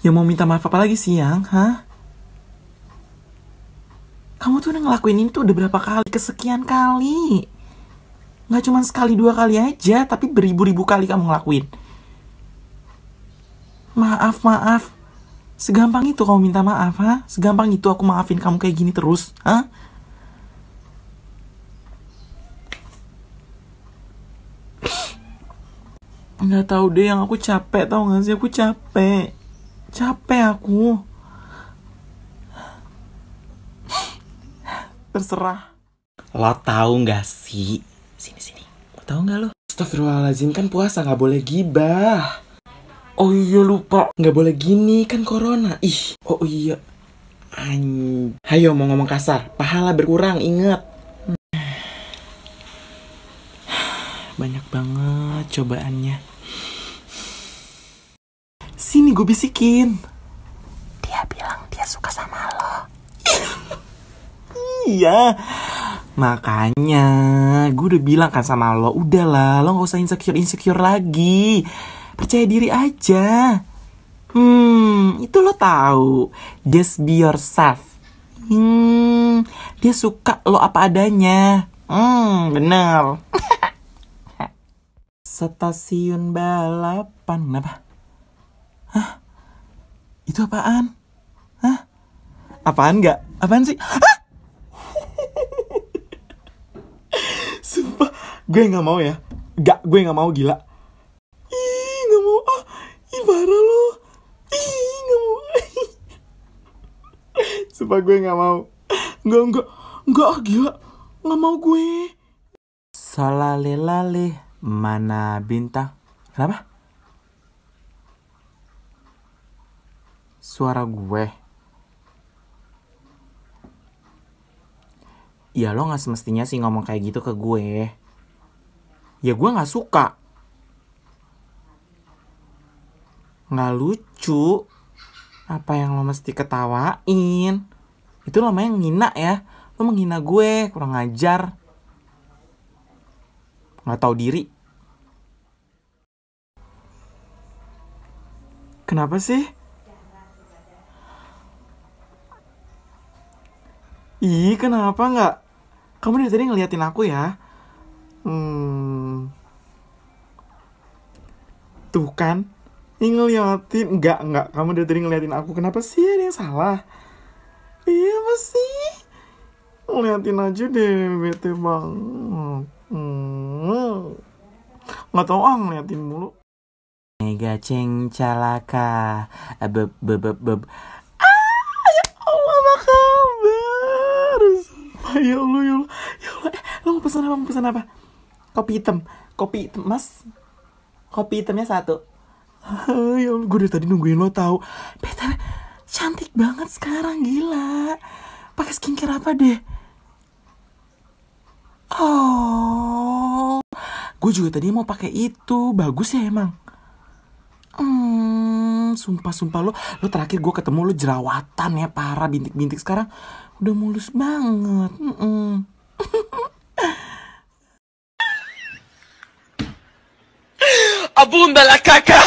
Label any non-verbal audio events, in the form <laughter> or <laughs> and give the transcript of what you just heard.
Ya mau minta maaf apa lagi sih, Yang? hah? Kamu tuh udah ngelakuin ini tuh udah berapa kali? Kesekian kali. Gak cuma sekali dua kali aja, tapi beribu-ribu kali kamu ngelakuin. Maaf, maaf. Segampang itu kamu minta maaf, ha? Segampang itu aku maafin kamu kayak gini terus, ha? Nggak tahu deh yang aku capek tau gak sih aku capek capek aku terserah lo tahu nggak sih sini sini lo tahu nggak lo Astagfirullahaladzim kan puasa nggak boleh gibah oh iya lupa nggak boleh gini kan corona ih oh iya Ayy. Hayo mau ngomong kasar, pahala berkurang, inget. <sighs> Banyak banget cobaannya. Sini gue bisikin. Dia bilang dia suka sama lo. iya. Makanya gue udah bilang kan sama lo, udahlah lo gak usah insecure-insecure lagi. Percaya diri aja. Hmm, itu lo tahu. Just be yourself. Hmm, dia suka lo apa adanya. Hmm, benar. <laughs> Stasiun balapan apa? Itu apaan? Hah? Apaan nggak? Apaan sih? Hah? Sumpah, gue nggak mau ya. Gak, gue nggak mau gila. Ih, nggak mau. Ah, ih parah lo. Ih, nggak mau. Sumpah gue nggak mau. Gak, nggak, nggak gak, ah, gila. Nggak mau gue. Salalelale, mana bintang? Kenapa? suara gue. Ya lo gak semestinya sih ngomong kayak gitu ke gue. Ya gue gak suka. Gak lucu. Apa yang lo mesti ketawain? Itu lo yang ngina ya. Lo menghina gue, kurang ajar. Gak tau diri. Kenapa sih? Ih, kenapa nggak? Kamu dari tadi ngeliatin aku ya. Hmm. Tuh kan, Ih, ngeliatin nggak nggak kamu dari tadi ngeliatin aku kenapa sih ada yang salah iya apa sih ngeliatin aja deh bete banget hmm. nggak tau ah ngeliatin mulu mega ceng calaka beb eh, beb beb Allah <laughs> ya Allah ya Allah ya Allah eh, lo mau pesan apa mau pesan apa kopi hitam kopi hitam mas kopi hitamnya satu <laughs> ya Allah gue dari tadi nungguin lo tau. Peter cantik banget sekarang gila pakai skincare apa deh oh gue juga tadi mau pakai itu bagus ya emang sumpah sumpah lo lo terakhir gue ketemu lo jerawatan ya parah bintik-bintik sekarang udah mulus banget mm -mm. abunda la caca